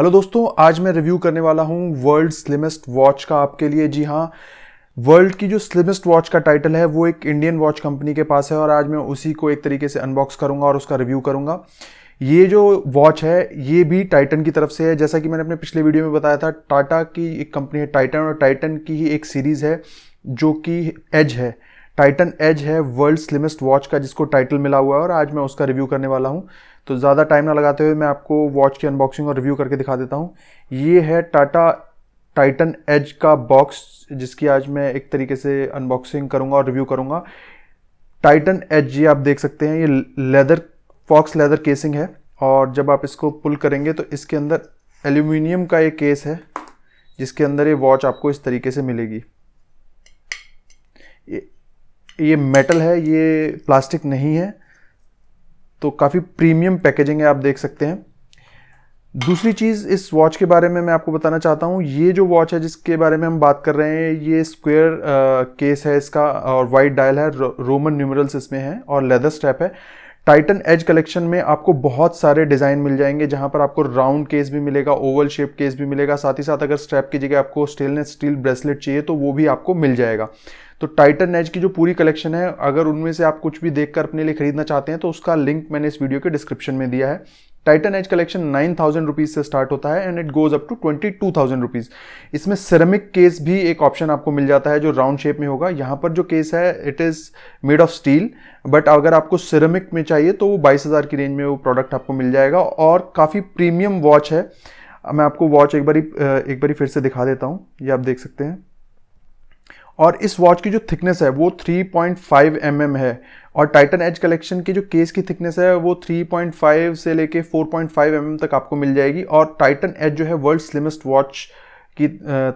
hello दोस्तों आज मैं रिव्यू करने वाला हूँ वर्ल्ड स्लिमेस्ट वॉच का आपके लिए जी हाँ वर्ल्ड की जो स्लिमेस्ट वॉच का टाइटल है वो एक इंडियन वॉच कंपनी के पास है और आज मैं उसी को एक तरीके से अनबॉक्स करूँगा और उसका रिव्यू करूँगा ये जो वॉच है ये भी टाइटन की तरफ से है जैसा कि मैंने अपने पिछले वीडियो में बताया था टाटा की एक कंपनी है टाइटन और टाइटन की ही एक सीरीज़ है जो कि एज है टाइटन एज है वर्ल्ड स्लिमेस्ट वॉच का जिसको टाइटल मिला हुआ है और आज मैं उसका रिव्यू करने वाला हूँ तो ज़्यादा टाइम ना लगाते हुए मैं आपको वॉच की अनबॉक्सिंग और रिव्यू करके दिखा देता हूँ ये है टाटा टाइटन एज का बॉक्स जिसकी आज मैं एक तरीके से अनबॉक्सिंग करूँगा और रिव्यू करूँगा टाइटन एज ये आप देख सकते हैं ये लेदर फॉक्स लेदर केसिंग है और जब आप इसको पुल करेंगे तो इसके अंदर एल्यूमिनियम का एक केस है जिसके अंदर ये वॉच आपको इस तरीके से मिलेगी ये ये मेटल है ये प्लास्टिक नहीं है तो काफ़ी प्रीमियम पैकेजिंग है आप देख सकते हैं दूसरी चीज़ इस वॉच के बारे में मैं आपको बताना चाहता हूँ ये जो वॉच है जिसके बारे में हम बात कर रहे हैं ये स्क्वायर केस है इसका और वाइट डायल है रोमन न्यूमरल्स इसमें हैं और लेदर स्ट्रैप है टाइटन एज कलेक्शन में आपको बहुत सारे डिज़ाइन मिल जाएंगे जहां पर आपको राउंड केस भी मिलेगा ओवल शेप केस भी मिलेगा साथ ही साथ अगर स्ट्रैप की जगह आपको स्टेनलेस स्टील ब्रेसलेट चाहिए तो वो भी आपको मिल जाएगा तो टाइटन एज की जो पूरी कलेक्शन है अगर उनमें से आप कुछ भी देखकर अपने लिए खरीदना चाहते हैं तो उसका लिंक मैंने इस वीडियो के डिस्क्रिप्शन में दिया है Titan Edge collection nine thousand rupees से स्टार्ट होता है and it goes up to twenty two thousand rupees इसमें सिरेमिक केस भी एक ऑप्शन आपको मिल जाता है जो राउंड शेप में होगा यहाँ पर जो केस है it is made of steel but अगर आपको सिरेमिक में चाहिए तो वो बाईस हजार की रेंज में वो प्रोडक्ट आपको मिल जाएगा और काफ़ी प्रीमियम वॉच है मैं आपको वॉच एक बारी एक बारी फिर से दिखा देता हूँ ये आप देख सकते हैं और इस वॉच की जो थिकनेस है वो 3.5 पॉइंट mm है और टाइटन एज कलेक्शन की जो केस की थिकनेस है वो 3.5 से लेके 4.5 पॉइंट mm तक आपको मिल जाएगी और टाइटन एज जो है वर्ल्ड स्लिमेस्ट वॉच की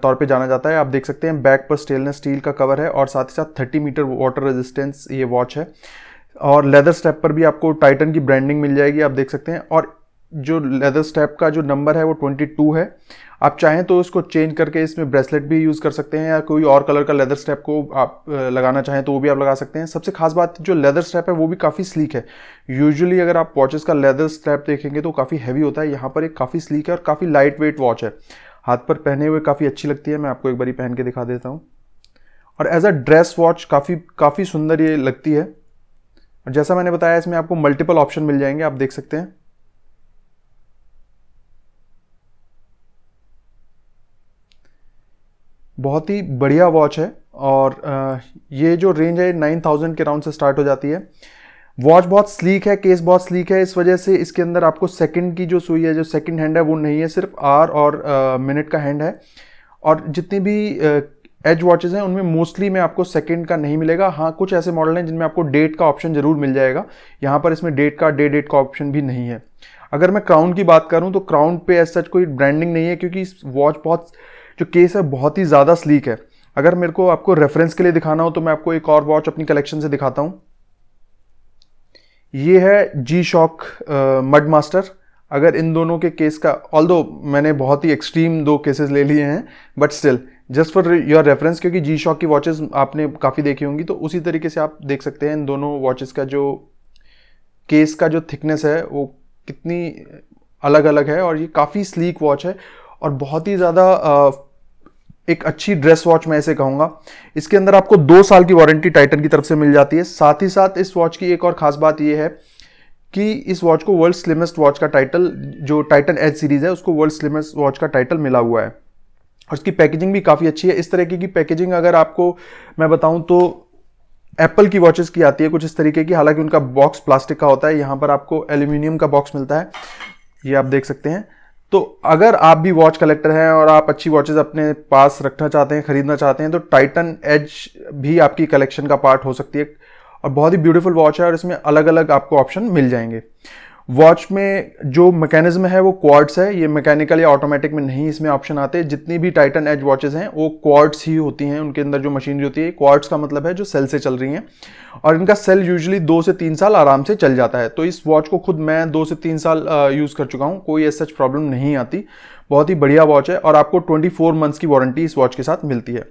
तौर पे जाना जाता है आप देख सकते हैं बैक पर स्टेनलेस स्टील का कवर है और साथ ही साथ 30 मीटर वाटर रेजिस्टेंस ये वॉच है और लेदर स्टेप पर भी आपको टाइटन की ब्रांडिंग मिल जाएगी आप देख सकते हैं और जो लेदर स्टेप का जो नंबर है वो 22 है आप चाहें तो इसको चेंज करके इसमें ब्रेसलेट भी यूज़ कर सकते हैं या कोई और कलर का लेदर स्टेप को आप लगाना चाहें तो वो भी आप लगा सकते हैं सबसे खास बात जो लेदर स्टेप है वो भी काफ़ी स्लीक है यूजुअली अगर आप वॉचेस का लेदर स्टेप देखेंगे तो काफ़ी हैवी होता है यहाँ पर एक काफ़ी स्लीक है और काफ़ी लाइट वेट वॉच है हाथ पर पहने हुए काफ़ी अच्छी लगती है मैं आपको एक बारी पहन के दिखा देता हूँ और एज अ ड्रेस वॉच काफ़ी काफ़ी सुंदर ये लगती है और जैसा मैंने बताया इसमें आपको मल्टीपल ऑप्शन मिल जाएंगे आप देख सकते हैं बहुत ही बढ़िया वॉच है और ये जो रेंज है नाइन थाउजेंड के राउंड से स्टार्ट हो जाती है वॉच बहुत स्लीक है केस बहुत स्लीक है इस वजह से इसके अंदर आपको सेकंड की जो सुई है जो सेकंड हैंड है वो नहीं है सिर्फ आर और मिनट का हैंड है और जितनी भी एज वॉचेज़ हैं उनमें मोस्टली में आपको सेकंड का नहीं मिलेगा हाँ कुछ ऐसे मॉडल हैं जिनमें आपको डेट का ऑप्शन ज़रूर मिल जाएगा यहाँ पर इसमें डेट का डे डेट का ऑप्शन भी नहीं है अगर मैं क्राउन की बात करूँ तो क्राउन पे एज सच कोई ब्रांडिंग नहीं है क्योंकि वॉच बहुत जो केस है बहुत ही ज़्यादा स्लीक है अगर मेरे को आपको रेफरेंस के लिए दिखाना हो तो मैं आपको एक और वॉच अपनी कलेक्शन से दिखाता हूँ ये है जी शॉक मड मास्टर अगर इन दोनों के केस का ऑल दो मैंने बहुत ही एक्सट्रीम दो केसेस ले लिए हैं but still just for your reference क्योंकि जी शॉक की वॉचेस आपने काफ़ी देखी होंगी तो उसी तरीके से आप देख सकते हैं इन दोनों वॉचेस का जो केस का जो थिकनेस है वो कितनी अलग अलग है और ये काफ़ी स्लीक वॉच है और बहुत ही ज़्यादा एक अच्छी ड्रेस वॉच मैं ऐसे कहूँगा इसके अंदर आपको दो साल की वारंटी टाइटन की तरफ से मिल जाती है साथ ही साथ इस वॉच की एक और ख़ास बात यह है कि इस वॉच को वर्ल्ड स्लिमेस्ट वॉच का टाइटल जो टाइटन एच सीरीज़ है उसको वर्ल्ड स्लिमेस्ट वॉच का टाइटल मिला हुआ है और इसकी पैकेजिंग भी काफ़ी अच्छी है इस तरीके की पैकेजिंग अगर आपको मैं बताऊं तो एप्पल की वॉचेस की आती है कुछ इस तरीके की हालांकि उनका बॉक्स प्लास्टिक का होता है यहाँ पर आपको एल्यूमिनियम का बॉक्स मिलता है ये आप देख सकते हैं तो अगर आप भी वॉच कलेक्टर हैं और आप अच्छी वॉचेस अपने पास रखना चाहते हैं ख़रीदना चाहते हैं तो टाइटन एज भी आपकी कलेक्शन का पार्ट हो सकती है और बहुत ही ब्यूटीफुल वॉच है और इसमें अलग अलग आपको ऑप्शन मिल जाएंगे वॉच में जो मैकेनिज्म है वो क्वार्ट्स है ये मैकेनिकल या ऑटोमेटिक में नहीं इसमें ऑप्शन आते जितनी भी टाइटन एज वॉचेज़ हैं वो क्वार्ट्स ही होती हैं उनके अंदर जो मशीनरी होती है क्वार्ट्स का मतलब है जो सेल से चल रही हैं और इनका सेल यूजली दो से तीन साल आराम से चल जाता है तो इस वॉच को खुद मैं दो से तीन साल यूज़ कर चुका हूँ कोई ऐसा सच प्रॉब्लम नहीं आती बहुत ही बढ़िया वॉच है और आपको 24 मंथ्स की वारंटी इस वॉच के साथ मिलती है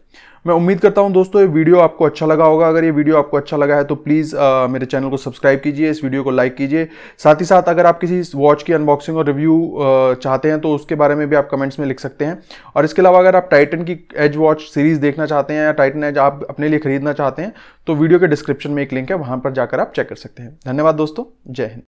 मैं उम्मीद करता हूं दोस्तों ये वीडियो आपको अच्छा लगा होगा अगर ये वीडियो आपको अच्छा लगा है तो प्लीज़ मेरे चैनल को सब्सक्राइब कीजिए इस वीडियो को लाइक कीजिए साथ ही साथ अगर आप किसी वॉच की अनबॉक्सिंग और रिव्यू चाहते हैं तो उसके बारे में भी आप कमेंट्स में लिख सकते हैं और इसके अलावा अगर आप टाइटन की एज वॉच सीरीज़ देखना चाहते हैं या टाइटन एज आप अपने लिए खरीदना चाहते हैं तो वीडियो के डिस्क्रिप्शन में एक लिंक है वहाँ पर जाकर आप चेक कर सकते हैं धन्यवाद दोस्तों जय हिंद